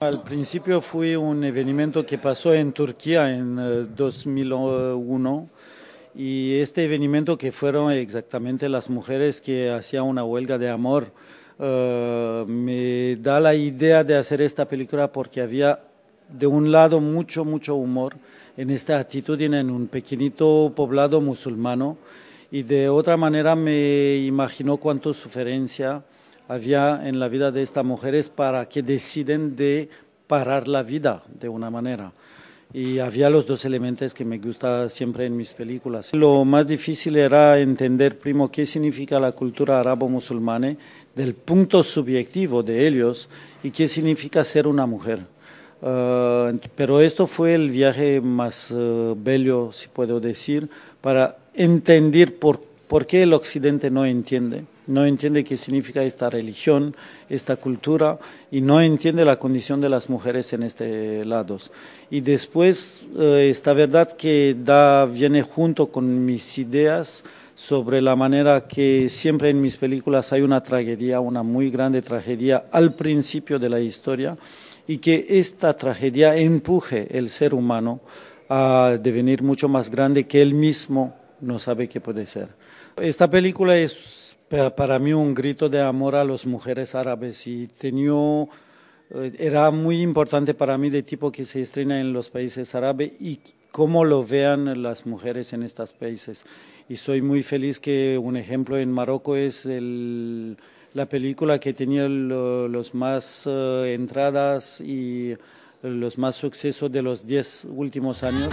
Al principio fue un evento que pasó en Turquía en 2001 eh, y este evento que fueron exactamente las mujeres que hacían una huelga de amor eh, me da la idea de hacer esta película porque había de un lado mucho, mucho humor en esta actitud en un pequeñito poblado musulmano y de otra manera me imaginó cuánto sufrencia había en la vida de estas mujeres para que deciden de parar la vida de una manera. Y había los dos elementos que me gusta siempre en mis películas. Lo más difícil era entender, primo, qué significa la cultura arabo-musulmana del punto subjetivo de ellos y qué significa ser una mujer. Ah, pero esto fue el viaje más eh, bello, si puedo decir, para entender por, por, qué el Occidente no entiende. No entiende qué significa esta religión, esta cultura, y no entiende la condición de las mujeres en este lado. Y después, eh, esta verdad que da, viene junto con mis ideas sobre la manera que siempre en mis películas hay una tragedia, una muy grande tragedia al principio de la historia, y que esta tragedia empuje el ser humano a devenir mucho más grande que él mismo no sabe qué puede ser. Esta película es para mí un grito de amor a las mujeres árabes y tenía, eh, era muy importante para mí de tipo que se estrena en los países árabes y cómo lo vean las mujeres en estos países. Y soy muy feliz que un ejemplo en Marruecos es el la película que tenía los más eh, entradas y los más sucesos de los 10 últimos años.